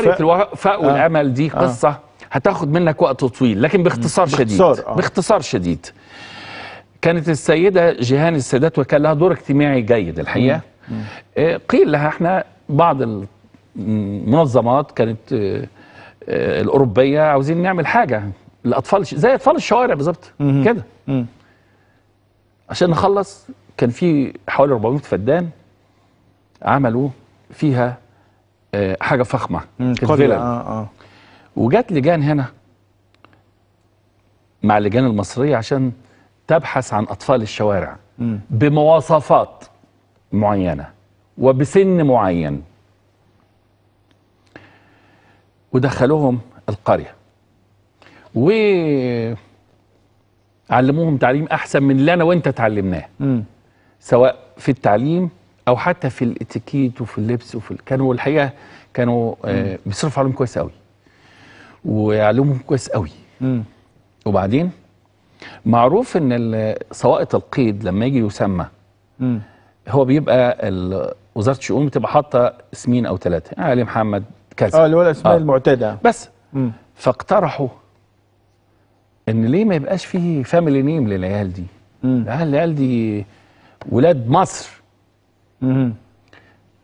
قريه ف... الوفاء آه. والامل دي آه. قصه آه. هتاخد منك وقت طويل لكن باختصار شديد باختصار, آه. باختصار شديد كانت السيده جيهان السادات وكان لها دور اجتماعي جيد الحقيقه مم. مم. آه، قيل لها احنا بعض المنظمات كانت الاوروبيه عاوزين نعمل حاجه الاطفال زي اطفال الشوارع بالظبط كده عشان نخلص كان في حوالي 400 فدان عملوا فيها آه، حاجه فخمه كانت آه آه. وجات لجان هنا مع اللجان المصريه عشان تبحث عن اطفال الشوارع م. بمواصفات معينه وبسن معين ودخلوهم القريه و علموهم تعليم احسن من اللي انا وانت اتعلمناه سواء في التعليم او حتى في الاتيكيت وفي اللبس وفي كانوا الحقيقه كانوا آه بيصرفوا عليهم كويس قوي ويعلمهم كويس قوي مم. وبعدين معروف ان سوائط القيد لما يجي يسمى مم. هو بيبقى وزاره الشؤون بتبقى حاطه اسمين او ثلاثه آه يعني علي محمد كذا اه اللي هو الاسماء آه. المعتاده بس مم. فاقترحوا ان ليه ما يبقاش فيه فاميلي نيم للعيال دي العيال دي ولاد مصر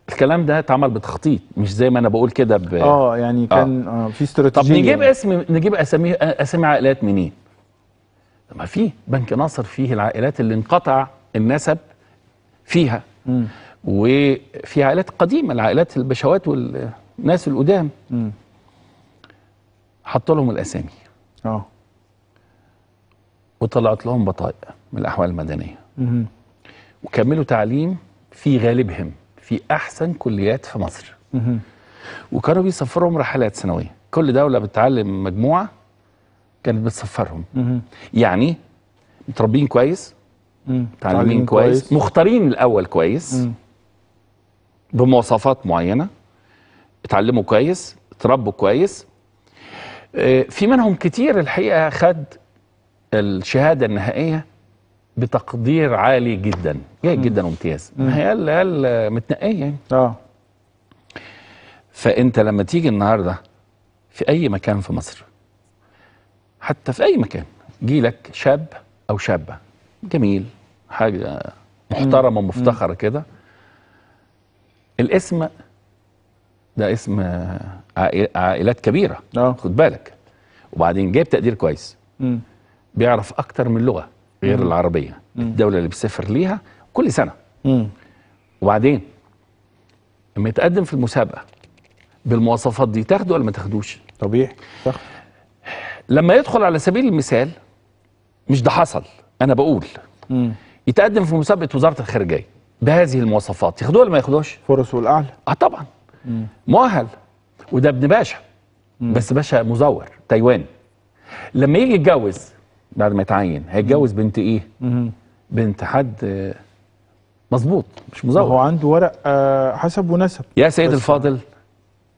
الكلام ده اتعمل بتخطيط مش زي ما انا بقول كده ب... اه يعني آه. كان آه. آه في استراتيجيه طب نجيب يعني. اسم نجيب اسامي اسامي عائلات منين؟ ما في بنك ناصر فيه العائلات اللي انقطع النسب فيها وفي عائلات قديمه العائلات البشوات والناس القدام حط لهم الاسامي اه وطلعت لهم بطايق من الاحوال المدنيه مم. وكملوا تعليم في غالبهم في احسن كليات في مصر وكانوا بيسفرهم رحلات سنويه كل دوله بتعلم مجموعه كانت بتسفرهم يعني متربيين كويس متعلمين كويس مختارين الاول كويس بمواصفات معينه اتعلموا كويس اتربوا كويس آه، في منهم كتير الحقيقه خد الشهاده النهائيه بتقدير عالي جدا جيد جدا وامتياز هي العيال متنقيه يعني اه فانت لما تيجي النهارده في اي مكان في مصر حتى في اي مكان جيلك شاب او شابه جميل حاجه محترمه ومفتخره كده الاسم ده اسم عائلات كبيره أوه. خد بالك وبعدين جايب تقدير كويس مم. بيعرف اكتر من لغه غير مم. العربيه مم. الدوله اللي بيسافر ليها كل سنه مم. وبعدين لما يتقدم في المسابقه بالمواصفات دي تاخده ولا ما تاخدوش طبيعي تاخد لما يدخل على سبيل المثال مش ده حصل انا بقول مم. يتقدم في مسابقه وزاره الخارجيه بهذه المواصفات ياخدوها ولا ما ياخدوهاش فرصه الاعلى اه طبعا مم. مؤهل وده ابن باشا مم. بس باشا مزور تايوان لما يجي يتجوز بعد ما يتعين هيتجوز بنت ايه بنت حد آه، مظبوط مش مزور هو عنده ورق آه، حسب ونسب يا سيد الفاضل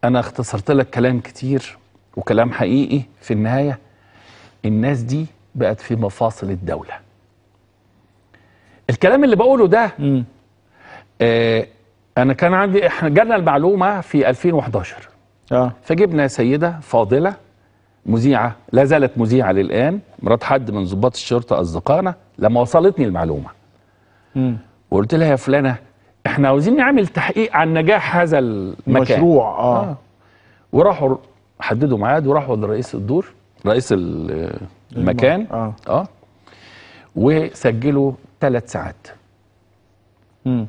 انا اختصرت لك كلام كتير وكلام حقيقي في النهايه الناس دي بقت في مفاصل الدوله الكلام اللي بقوله ده آه انا كان عندي احنا جالنا المعلومه في 2011 اه فجبنا سيده فاضله مذيعه لا زالت مذيعه للان مرات حد من ضباط الشرطه اصدقائنا لما وصلتني المعلومه مم. وقلت لها يا فلانه احنا عاوزين نعمل تحقيق عن نجاح هذا المكان مشروع آه. اه وراحوا حددوا ميعاد وراحوا لرئيس الدور رئيس المكان اه, آه. وسجلوا ثلاث ساعات امم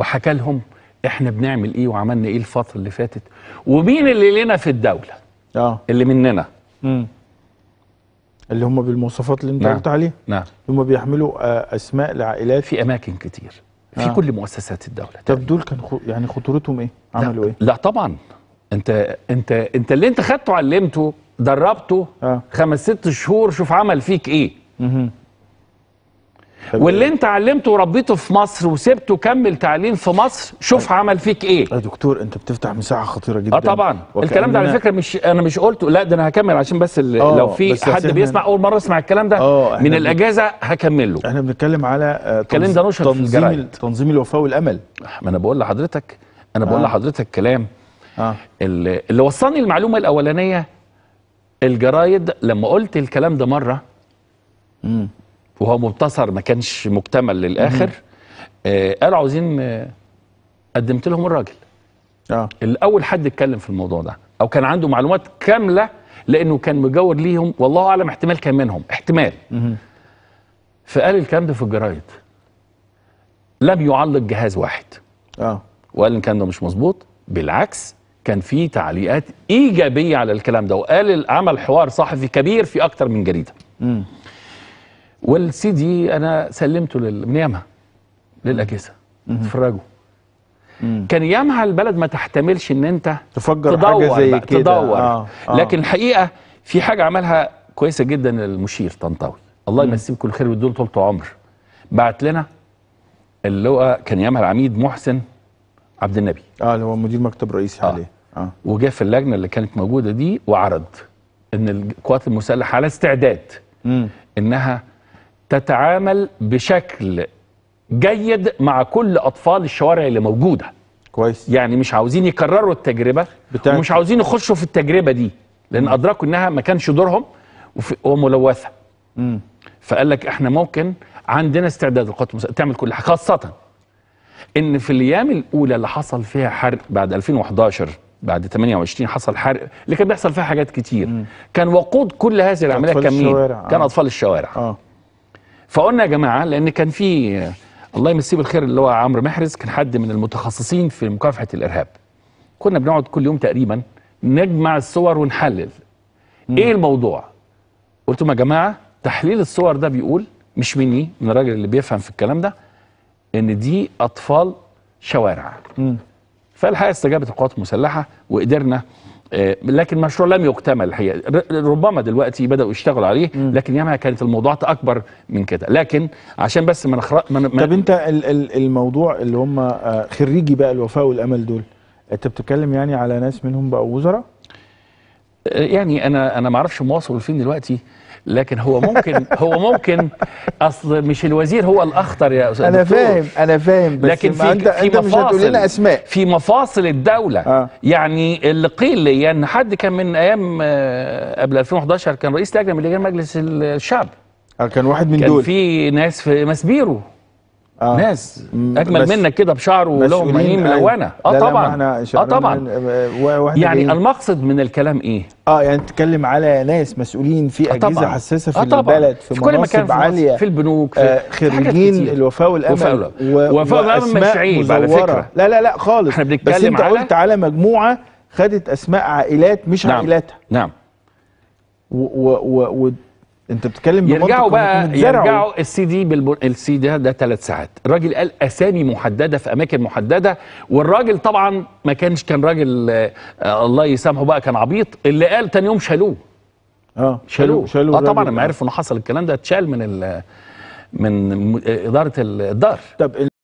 وحكى لهم احنا بنعمل ايه وعملنا ايه الفتره اللي فاتت ومين اللي لنا في الدوله اه اللي مننا امم اللي هم بالمواصفات اللي انت نعم. قلت عليها نعم هم بيحملوا آه، اسماء لعائلات في اماكن كتير في آه. كل مؤسسات الدوله طب دول كان خو... يعني خطورتهم ايه عملوا لا. ايه لا طبعا انت انت انت اللي انت خدته علمته دربته آه. خمس ست شهور شوف عمل فيك ايه مم. واللي انت علمته وربيته في مصر وسبته كمل تعليم في مصر شوف أيوة. عمل فيك ايه يا دكتور انت بتفتح مساحه خطيره جدا اه طبعا الكلام ده على فكره مش انا مش قلته لا ده انا هكمل عشان بس آه، لو في حد بيسمع اول مره يسمع الكلام ده آه، من الاجازه هكمله احنا بنتكلم على الكلام ده تنظيم تنظيم الوفاء والامل ما انا بقول لحضرتك انا بقول آه. لحضرتك كلام آه. اللي وصلني المعلومه الاولانيه الجرايد لما قلت الكلام ده مره وهو مبتصر ما كانش مكتمل للاخر آه قالوا عاوزين آه، قدمت لهم الراجل اه الاول حد اتكلم في الموضوع ده او كان عنده معلومات كامله لانه كان مجاور ليهم والله اعلم احتمال كان منهم احتمال فقال الكلام ده في الجرايد لم يعلق جهاز واحد اه وقال ان كان ده مش مظبوط بالعكس كان في تعليقات ايجابيه على الكلام ده وقال عمل حوار صحفي كبير في اكتر من جريده امم والسي دي انا سلمته لل... من يامها للاجهزه اتفرجوا كان يامها البلد ما تحتملش ان انت تفجر تدور حاجه زي كده تدور آه. آه. لكن الحقيقه في حاجه عملها كويسه جدا المشير طنطاوي الله يمسيه بكل خير ويديله طول عمر بعت لنا اللي هو كان يامها العميد محسن عبد النبي اه اللي هو مدير مكتب رئيسي آه. عليه اه وجه في اللجنه اللي كانت موجوده دي وعرض ان القوات المسلحه على استعداد مم. انها تتعامل بشكل جيد مع كل اطفال الشوارع اللي موجوده كويس يعني مش عاوزين يكرروا التجربه بتاعك. ومش عاوزين يخشوا في التجربه دي لان ادركوا انها ما كانش دورهم وملوثه امم فقال لك احنا ممكن عندنا استعداد القوات المسلحه تعمل كل حاجه خاصه ان في الايام الاولى اللي حصل فيها حرق بعد 2011 بعد 28 حصل حرق اللي كان بيحصل فيها حاجات كتير م. كان وقود كل هذه العمليه كان مين؟ كان آه. اطفال الشوارع آه. فقلنا يا جماعه لان كان في الله يمسيه بالخير اللي هو عمرو محرز كان حد من المتخصصين في مكافحه الارهاب كنا بنقعد كل يوم تقريبا نجمع الصور ونحلل مم. ايه الموضوع قلت لهم يا جماعه تحليل الصور ده بيقول مش مني من الراجل اللي بيفهم في الكلام ده ان دي اطفال شوارع مم. فالحقيقه استجابت القوات المسلحه وقدرنا آه، لكن مشروع لم يكتمل الحقيقه ربما دلوقتي بداوا يشتغلوا عليه لكن ياما يعني كانت الموضوعات اكبر من كده لكن عشان بس ما نخرق ما طب انت الموضوع اللي هم آه، خريجي بقى الوفاء والامل دول انت بتتكلم يعني على ناس منهم بقوا وزراء آه، يعني انا انا ما اعرفش مواصل فين دلوقتي لكن هو ممكن هو ممكن اصل مش الوزير هو الاخطر يا استاذ انا فاهم انا فاهم بس لكن في انت, في انت مش هتقول لنا اسماء في مفاصل الدوله آه. يعني اللي قيل لي ان حد كان من ايام آه، قبل 2011 كان رئيس لجنه من لجان مجلس الشعب آه، كان واحد من كان دول كان في ناس في مسبيرو آه. ناس اجمل منك كده بشعر ولهم عينين ملونه اه طبعا اه طبعا آه، يعني المقصد من الكلام ايه اه يعني تتكلم على ناس مسؤولين في اجهزه آه طبعًا. حساسه في آه طبعًا. البلد في, في كل مكان في عاليه في البنوك في آه خريجين الوفاء والامل وفاء والامل مش عيب على فكره لا لا لا خالص احنا بنتكلم بس انت على قلت على مجموعه خدت اسماء عائلات مش نعم. عائلاتها نعم و و و انت بتتكلم يرجعوا بقى يرجعوا السي دي بالبر... السي ده ده ثلاث ساعات الراجل قال اسامي محدده في اماكن محدده والراجل طبعا ما كانش كان راجل آه الله يسامحه بقى كان عبيط اللي قال تاني يوم شالوه اه شالوه شالوه اه طبعا لما عرفوا انه حصل الكلام ده اتشال من ال... من اداره الدار طب